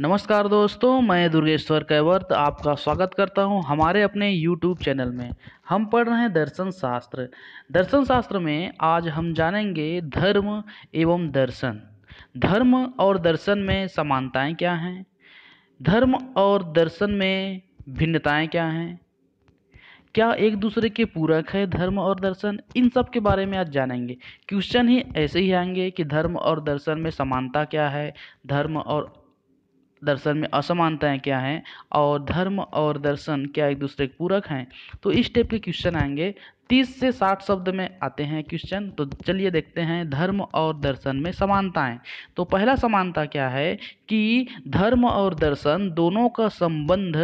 नमस्कार दोस्तों मैं दुर्गेश्वर कैवर्त आपका स्वागत करता हूं हमारे अपने YouTube चैनल में हम पढ़ रहे हैं दर्शन शास्त्र दर्शन शास्त्र में आज हम जानेंगे धर्म एवं दर्शन धर्म और दर्शन में समानताएं क्या हैं धर्म और दर्शन में भिन्नताएं क्या हैं क्या एक दूसरे के पूरक है धर्म और दर्शन इन सब के बारे में आज जानेंगे क्वेश्चन ही ऐसे ही आएंगे कि धर्म और दर्शन में समानता क्या है धर्म और दर्शन में असमानताएं क्या हैं और धर्म और दर्शन क्या एक दूसरे के पूरक हैं तो इस टाइप के क्वेश्चन आएंगे तीस से साठ शब्द में आते हैं क्वेश्चन तो चलिए देखते हैं धर्म और दर्शन में समानताएं तो पहला समानता क्या है कि धर्म और दर्शन दोनों का संबंध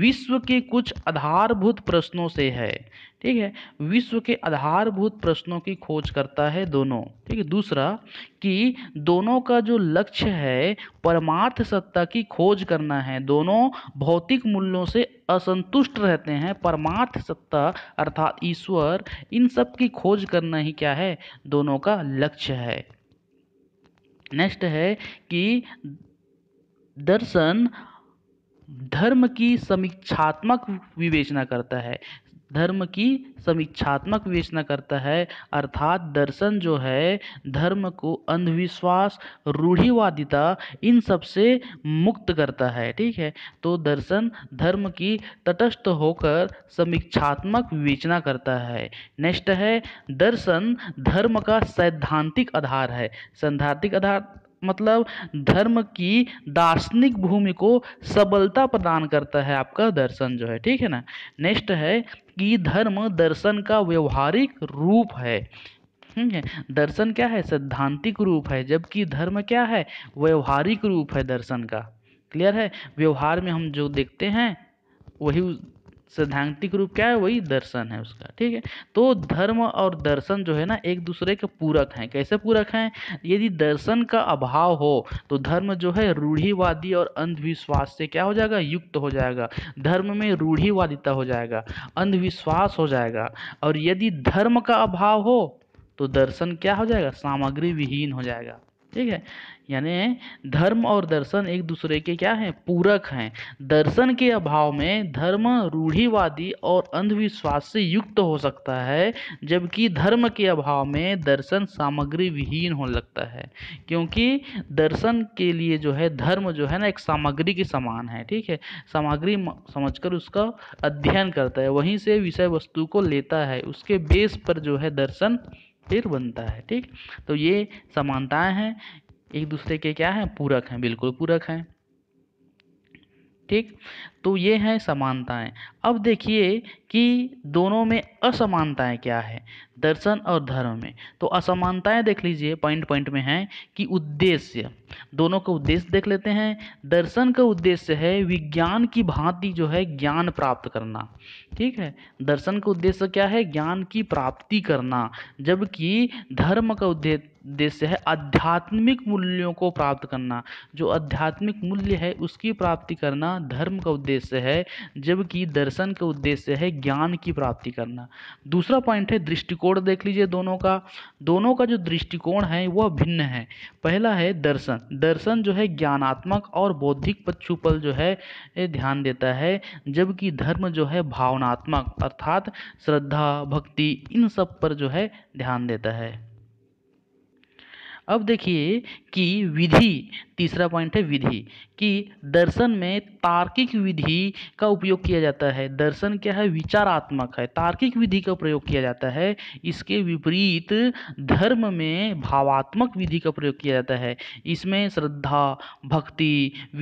विश्व के कुछ आधारभूत प्रश्नों से है ठीक है विश्व के आधारभूत प्रश्नों की खोज करता है दोनों ठीक है दूसरा कि दोनों का जो लक्ष्य है परमार्थ सत्ता की खोज करना है दोनों भौतिक मूल्यों से असंतुष्ट रहते हैं परमार्थ सत्ता अर्थात ईश्वर इन सब की खोज करना ही क्या है दोनों का लक्ष्य है नेक्स्ट है कि दर्शन धर्म की समीक्षात्मक विवेचना करता है धर्म की समीक्षात्मक विवेचना करता है अर्थात दर्शन जो है धर्म को अंधविश्वास रूढ़िवादिता इन सब से मुक्त करता है ठीक है तो दर्शन धर्म की तटस्थ होकर समीक्षात्मक विवेचना करता है नेक्स्ट है दर्शन धर्म का सैद्धांतिक आधार है सैद्धांतिक आधार मतलब धर्म की दार्शनिक भूमि को सबलता प्रदान करता है आपका दर्शन जो है ठीक है ना नेक्स्ट है कि धर्म दर्शन का व्यवहारिक रूप है है दर्शन क्या है सैद्धांतिक रूप है जबकि धर्म क्या है व्यवहारिक रूप है दर्शन का क्लियर है व्यवहार में हम जो देखते हैं वही सैद्धांतिक रूप क्या है वही दर्शन है उसका ठीक है तो धर्म और दर्शन जो है ना एक दूसरे के पूरक हैं कैसे पूरक हैं यदि दर्शन का अभाव हो तो धर्म जो है रूढ़िवादी और अंधविश्वास से क्या हो जाएगा युक्त हो जाएगा धर्म में रूढ़िवादिता हो जाएगा अंधविश्वास हो जाएगा और यदि धर्म का अभाव हो तो दर्शन क्या हो जाएगा सामग्री विहीन हो जाएगा ठीक है यानी धर्म और दर्शन एक दूसरे के क्या हैं पूरक हैं दर्शन के अभाव में धर्म रूढ़िवादी और अंधविश्वास से युक्त हो सकता है जबकि धर्म के अभाव में दर्शन सामग्री विहीन हो लगता है क्योंकि दर्शन के लिए जो है धर्म जो है ना एक सामग्री के समान है ठीक है सामग्री समझकर उसका अध्ययन करता है वहीं से विषय वस्तु को लेता है उसके बेस पर जो है दर्शन फिर बनता है ठीक तो ये समानताएं हैं एक दूसरे के क्या हैं पूरक हैं बिल्कुल पूरक हैं ठीक तो ये हैं समानताएं अब देखिए कि दोनों में असमानताएं क्या है दर्शन और धर्म में तो असमानताएं देख लीजिए पॉइंट पॉइंट में है कि उद्देश्य दोनों का उद्देश्य देख लेते हैं दर्शन का उद्देश्य है विज्ञान की भांति जो है ज्ञान प्राप्त करना ठीक है दर्शन का उद्देश्य क्या है ज्ञान की प्राप्ति करना जबकि धर्म का उद्देश्य उद्देश्य है आध्यात्मिक मूल्यों को प्राप्त करना जो आध्यात्मिक मूल्य है उसकी प्राप्ति करना धर्म का उद्देश्य उद्देश्य है जबकि दर्शन का उद्देश्य है ज्ञान की प्राप्ति करना दूसरा पॉइंट है दृष्टिकोण देख लीजिए दोनों का दोनों का जो दृष्टिकोण है वह भिन्न है पहला है दर्शन दर्शन जो है ज्ञानात्मक और बौद्धिक पक्षु पर जो है ध्यान देता है जबकि धर्म जो है भावनात्मक अर्थात श्रद्धा भक्ति इन सब पर जो है ध्यान देता है अब देखिए कि विधि तीसरा पॉइंट है विधि कि दर्शन में तार्किक विधि का उपयोग किया जाता है दर्शन क्या है विचारात्मक है तार्किक विधि का प्रयोग किया जाता है इसके विपरीत धर्म में भावात्मक विधि का प्रयोग किया जाता है इसमें श्रद्धा भक्ति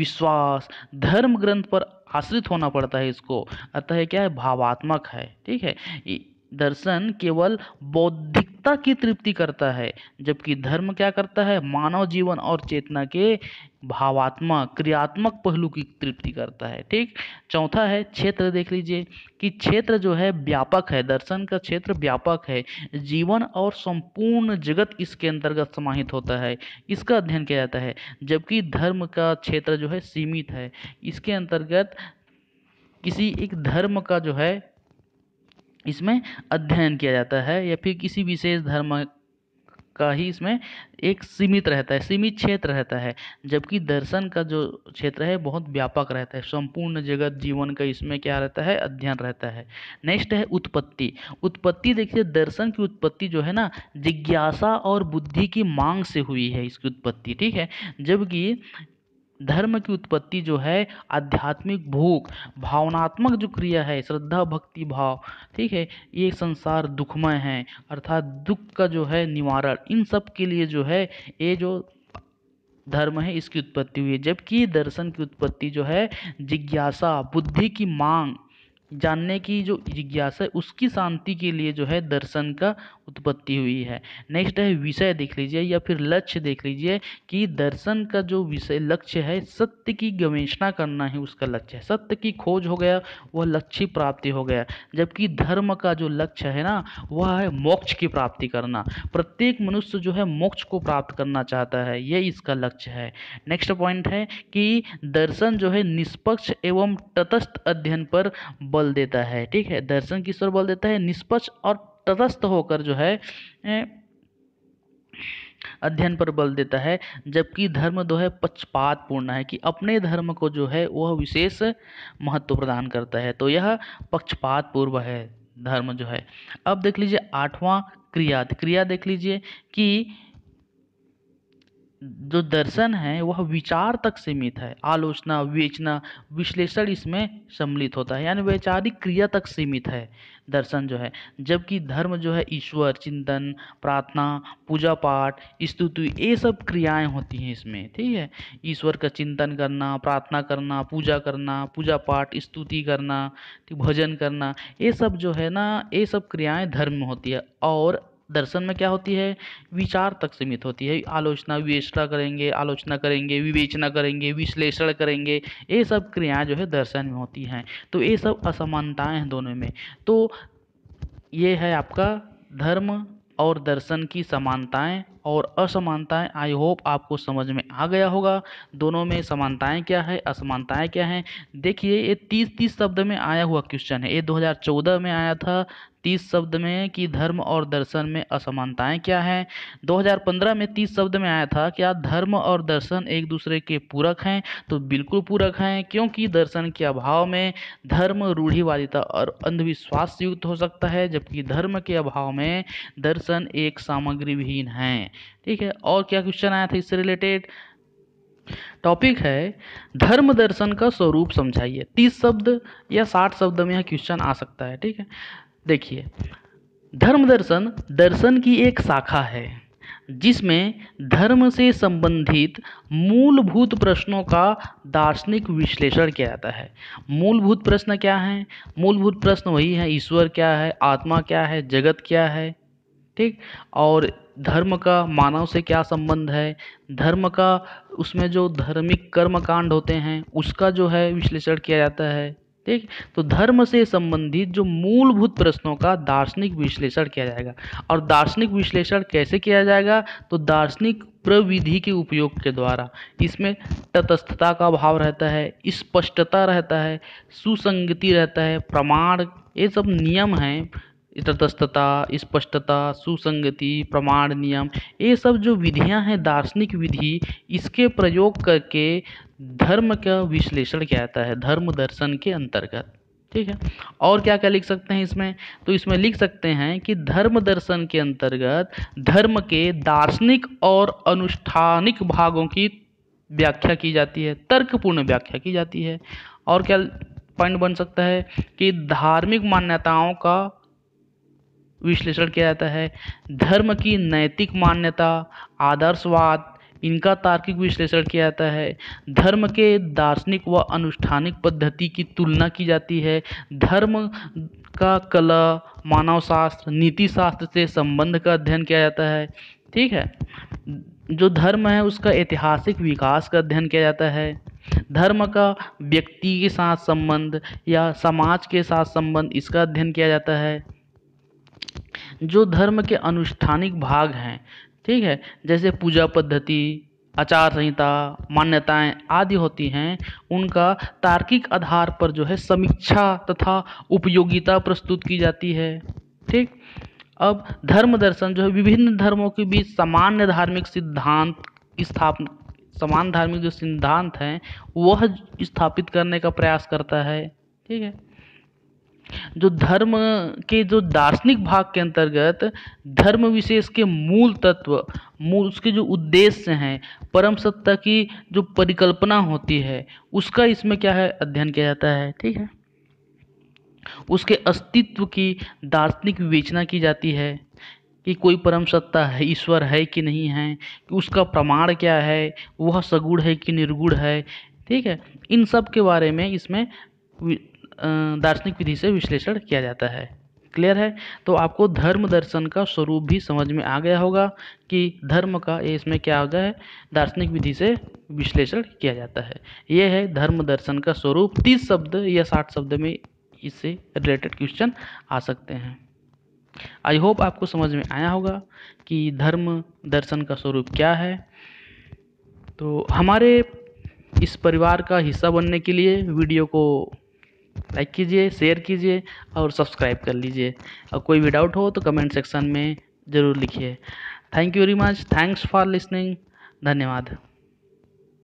विश्वास धर्म ग्रंथ पर आश्रित होना पड़ता है इसको अतः क्या है भावात्मक है ठीक है दर्शन केवल बौद्धिकता की तृप्ति करता है जबकि धर्म क्या करता है मानव जीवन और चेतना के भावात्मक क्रियात्मक पहलू की तृप्ति करता है ठीक चौथा है क्षेत्र देख लीजिए कि क्षेत्र जो है व्यापक है दर्शन का क्षेत्र व्यापक है जीवन और संपूर्ण जगत इसके अंतर्गत समाहित होता है इसका अध्ययन किया जाता है जबकि धर्म का क्षेत्र जो है सीमित है इसके अंतर्गत किसी एक धर्म का जो है इसमें अध्ययन किया जाता है या फिर किसी विशेष धर्म का ही इसमें एक सीमित रहता है सीमित क्षेत्र रहता है जबकि दर्शन का जो क्षेत्र है बहुत व्यापक रहता है संपूर्ण जगत जीवन का इसमें क्या रहता है अध्ययन रहता है नेक्स्ट है उत्पत्ति उत्पत्ति देखिए दर्शन की उत्पत्ति जो है ना जिज्ञासा और बुद्धि की मांग से हुई है इसकी उत्पत्ति ठीक है जबकि धर्म की उत्पत्ति जो है आध्यात्मिक भूख भावनात्मक जो क्रिया है श्रद्धा भक्ति भाव ठीक है ये संसार दुखमय है अर्थात दुख का जो है निवारण इन सब के लिए जो है ये जो धर्म है इसकी उत्पत्ति हुई है जबकि दर्शन की उत्पत्ति जो है जिज्ञासा बुद्धि की मांग जानने की जो जिज्ञासा है उसकी शांति के लिए जो है दर्शन का उत्पत्ति हुई है नेक्स्ट है विषय देख लीजिए या फिर लक्ष्य देख लीजिए कि दर्शन का जो विषय लक्ष्य है सत्य की गवेषणा करना ही उसका लक्ष्य है सत्य की खोज हो गया वह लक्ष्य प्राप्ति हो गया जबकि धर्म का जो लक्ष्य है ना वह है मोक्ष की प्राप्ति करना प्रत्येक मनुष्य जो है मोक्ष को प्राप्त करना चाहता है ये इसका लक्ष्य है नेक्स्ट पॉइंट है कि दर्शन जो है निष्पक्ष एवं तटस्थ अध्ययन पर बल देता है ठीक है दर्शन किस ओर बल देता है निष्पक्ष और तटस्थ होकर जो है अध्ययन पर बल देता है जबकि धर्म जो है पक्षपात पूर्ण है कि अपने धर्म को जो है वह विशेष महत्व प्रदान करता है तो यह पक्षपात पूर्व है धर्म जो है अब देख लीजिए आठवां क्रिया क्रिया देख लीजिए कि जो दर्शन है वह विचार तक सीमित है आलोचना विवेचना विश्लेषण इसमें सम्मिलित होता है यानी वैचारिक क्रिया तक सीमित है दर्शन जो है जबकि धर्म जो है ईश्वर चिंतन प्रार्थना पूजा पाठ स्तुति ये सब क्रियाएं होती हैं इसमें ठीक है ईश्वर का चिंतन करना प्रार्थना करना पूजा करना पूजा पाठ स्तुति करना भजन करना ये सब जो है ना ये सब क्रियाएं धर्म में होती है और दर्शन में क्या होती है विचार तक सीमित होती है आलोचना विवेचना करेंगे आलोचना करेंगे विवेचना करेंगे विश्लेषण करेंगे ये सब क्रियाएं जो है दर्शन में होती हैं तो ये सब असमानताएं हैं दोनों में तो ये है आपका धर्म और दर्शन की समानताएं और असमानताएं आई होप आपको समझ में आ गया होगा दोनों में समानताएं क्या है असमानताएं क्या हैं देखिए ये तीस तीस शब्द में आया हुआ क्वेश्चन है ये 2014 में आया था तीस शब्द में कि धर्म और दर्शन में असमानताएं क्या हैं 2015 में तीस शब्द में आया था क्या धर्म और दर्शन एक दूसरे के पूरक हैं तो बिल्कुल पूरक हैं क्योंकि दर्शन के अभाव में धर्म रूढ़िवादिता और अंधविश्वास युक्त हो सकता है जबकि धर्म के अभाव में दर्शन एक सामग्री विहीन है ठीक है और क्या क्वेश्चन आया था इससे रिलेटेड टॉपिक है धर्म दर्शन का स्वरूप समझाइए तीस शब्द या साठ शब्द में यह क्वेश्चन आ सकता है ठीक है देखिए धर्म दर्शन दर्शन की एक शाखा है जिसमें धर्म से संबंधित मूलभूत प्रश्नों का दार्शनिक विश्लेषण किया जाता है मूलभूत प्रश्न क्या हैं मूलभूत प्रश्न वही है ईश्वर क्या है आत्मा क्या है जगत क्या है ठीक और धर्म का मानव से क्या संबंध है धर्म का उसमें जो धार्मिक कर्म कांड होते हैं उसका जो है विश्लेषण किया जाता है ठीक तो धर्म से संबंधित जो मूलभूत प्रश्नों का दार्शनिक विश्लेषण किया जाएगा और दार्शनिक विश्लेषण कैसे किया जाएगा तो दार्शनिक प्रविधि के उपयोग के द्वारा इसमें तटस्थता का भाव रहता है स्पष्टता रहता है सुसंगति रहता है प्रमाण ये सब नियम हैं तटस्थता स्पष्टता सुसंगति प्रमाण नियम ये सब जो विधियाँ हैं दार्शनिक विधि इसके प्रयोग करके धर्म का विश्लेषण किया जाता है धर्म दर्शन के अंतर्गत ठीक है और क्या क्या लिख सकते हैं इसमें तो इसमें लिख सकते हैं कि धर्म दर्शन के अंतर्गत धर्म के दार्शनिक और अनुष्ठानिक भागों की व्याख्या की जाती है तर्कपूर्ण व्याख्या की जाती है और क्या पॉइंट बन सकता है कि धार्मिक मान्यताओं का विश्लेषण किया जाता है धर्म की नैतिक मान्यता आदर्शवाद इनका तार्किक विश्लेषण किया जाता है धर्म के दार्शनिक व अनुष्ठानिक पद्धति की तुलना की जाती है धर्म का कला मानव शास्त्र नीति शास्त्र से संबंध का अध्ययन किया जाता है ठीक है जो धर्म है उसका ऐतिहासिक विकास का अध्ययन किया जाता है धर्म का व्यक्ति के साथ संबंध या समाज के साथ संबंध इसका अध्ययन किया जाता है जो धर्म के अनुष्ठानिक भाग हैं ठीक है जैसे पूजा पद्धति आचार संहिता मान्यताएँ आदि होती हैं उनका तार्किक आधार पर जो है समीक्षा तथा उपयोगिता प्रस्तुत की जाती है ठीक अब धर्म दर्शन जो है विभिन्न धर्मों के बीच सामान्य धार्मिक सिद्धांत स्थापना समान धार्मिक जो सिद्धांत हैं वह स्थापित करने का प्रयास करता है ठीक है जो धर्म के जो दार्शनिक भाग के अंतर्गत धर्म विशेष के मूल तत्व मूल उसके जो उद्देश्य हैं परम सत्ता की जो परिकल्पना होती है उसका इसमें क्या है अध्ययन किया जाता है ठीक है उसके अस्तित्व की दार्शनिक विवेचना की जाती है कि कोई परम सत्ता है ईश्वर है कि नहीं है कि उसका प्रमाण क्या है वह सगुण है कि निर्गुण है ठीक है इन सब के बारे में इसमें दार्शनिक विधि से विश्लेषण किया जाता है क्लियर है तो आपको धर्म दर्शन का स्वरूप भी समझ में आ गया होगा कि धर्म का इसमें क्या हो है दार्शनिक विधि से विश्लेषण किया जाता है ये है धर्म दर्शन का स्वरूप तीस शब्द या साठ शब्द में इससे रिलेटेड क्वेश्चन आ सकते हैं आई होप आपको समझ में आया होगा कि धर्म दर्शन का स्वरूप क्या है तो हमारे इस परिवार का हिस्सा बनने के लिए वीडियो को लाइक कीजिए शेयर कीजिए और सब्सक्राइब कर लीजिए और कोई भी डाउट हो तो कमेंट सेक्शन में ज़रूर लिखिए thank you very much thanks for listening धन्यवाद